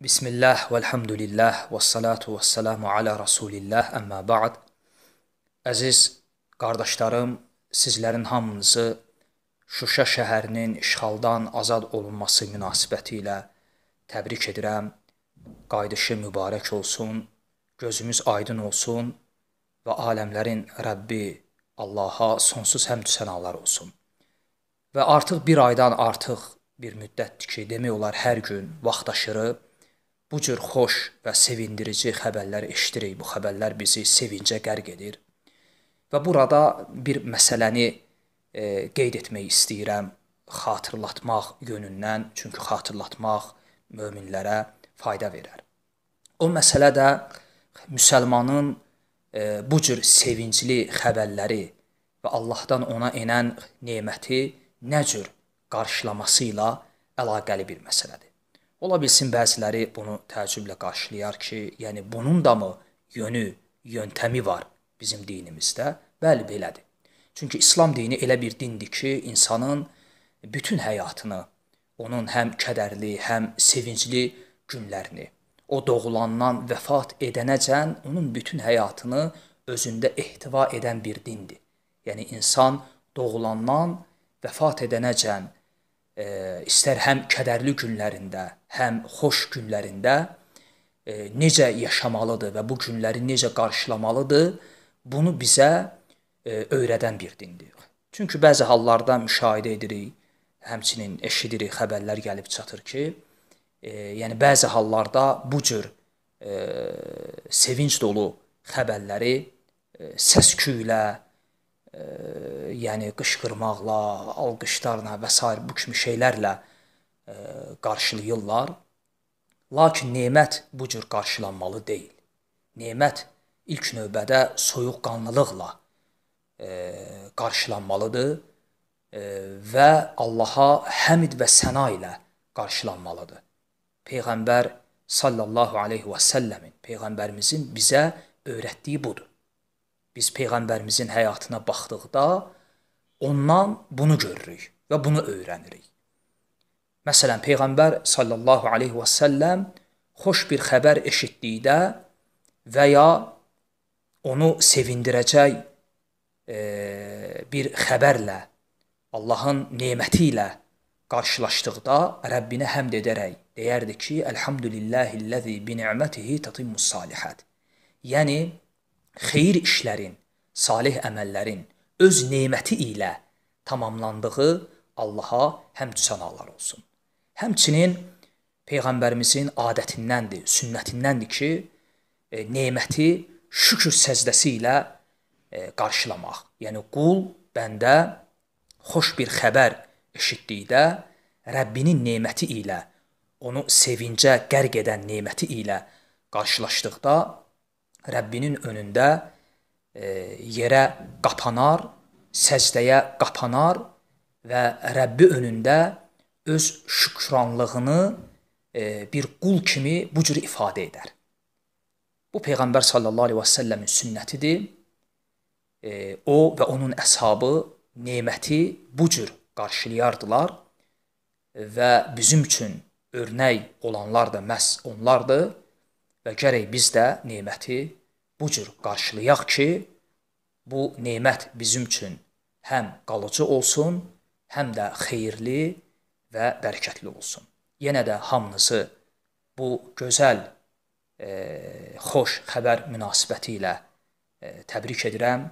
Bismillah, velhamdülillah, və salatu və salamu alə Rasulillah, əmmə ba'd. Əziz qardaşlarım, sizlərin hamınızı Şuşa şəhərinin işğaldan azad olunması münasibəti ilə təbrik edirəm. Qayıdışı mübarək olsun, gözümüz aydın olsun və aləmlərin Rəbbi Allaha sonsuz həmd sənalar olsun. Və artıq bir aydan artıq bir müddətdir ki, demək olar hər gün vaxt aşırıb, bu cür xoş və sevindirici xəbərlər eşidirik. Bu xəbərlər bizi sevincə qərq edir. Və burada bir məsələni e, qeyd etmək istəyirəm, xatırlatmaq yönündən, çünki xatırlatmaq möminlərə fayda verər. O məsələ də müsəlmanın e, bu cür sevincli xəbərləri və Allahdan ona enən neməti nə cür qarşılaması ilə əlaqəli bir məsələdir. Ola bilsin bəziləri bunu təəccüblə qarşılayar ki, yəni bunun da mı yönü, yöntəmi var bizim dinimizdə? Bəli, belədir. Çünki İslam dini elə bir dindir ki, insanın bütün həyatını, onun həm kədərli, həm sevincli günlərini, o doğulandan vəfat edənəcən onun bütün həyatını özündə ehtiva edən bir dindir. Yəni insan doğulandan vəfat edənəcən e, istər həm kədərli günlərində, həm xoş günlərində e, necə yaşamalıdır və bu günləri necə qarşılamalıdır, bunu bizə e, öyrədən bir dindir. Çünki bəzi hallarda müşahidə edirik, həmçinin eşidirik, xəbərlər gəlib çatır ki, e, yəni bəzi hallarda bu cür e, sevinc dolu xəbərləri e, səs-küylə, e, yəni qışqırmaqla, alqışlarla və s. bu kimi şeylərlə e, qarşılayırlar. Lakin nemət bu cür qarşılanmalı deyil. Nemət ilk növbədə soyuqqanlılıqla e, qarşılanmalıdır e, və Allah'a həmid və səna ilə qarşılanmalıdır. Peyğəmbər sallallahu alayhi və səlləmin, peyğəmbərimizin bizə öyrətdiyi budur biz Peyğəmbərimizin həyatına baxdıqda ondan bunu görürük və bunu öyrənirik. Məsələn, Peyğəmbər sallallahu aleyhi və səlləm xoş bir xəbər eşitdikdə və ya onu sevindirəcək e, bir xəbərlə, Allahın neməti ilə qarşılaşdıqda Rəbbinə həmd edərək deyərdi ki, Elhamdülillahillazi bi ni'metihi tatimmus salihat. Yəni xeyir işlərin, salih əməllərin öz neməti ilə tamamlandığı Allaha həmd sənalar olsun. Həmçinin peyğəmbərimizin adətindəndir, sünnətindəndir ki, e, neməti şükür səcdəsi ilə e, qarşılamaq. Yəni qul bəndə xoş bir xəbər eşitdikdə Rəbbinin neməti ilə onu sevincə qərq edən neməti ilə qarşılaşdıqda Rəbbinin önündə e, yerə qapanar, səcdəyə qapanar və Rəbbi önündə öz şükranlığını e, bir qul kimi bu cür ifadə edər. Bu peyğəmbər sallallahu əleyhi və səlləmin sünnətidir. E, o və onun əshabı neməti bu cür qarşılayardılar və bizim üçün örnək olanlar da məhz onlardır. Və gərək biz də neməti bu cür qarşılayaq ki, bu nemət bizim üçün həm qalıcı olsun, həm də xeyirli və bərəkətli olsun. Yenə də hamınızı bu gözəl, e, xoş xəbər münasibəti ilə e, təbrik edirəm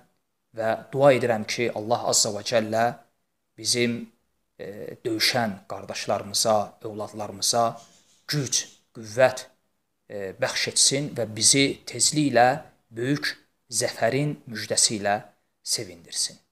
və dua edirəm ki, Allah Azza və Cəllə bizim e, döyüşən qardaşlarımıza, övladlarımıza güc, qüvvət E, bəxş etsin və bizi tezliklə böyük zəfərin müjdəsi ilə sevindirsin.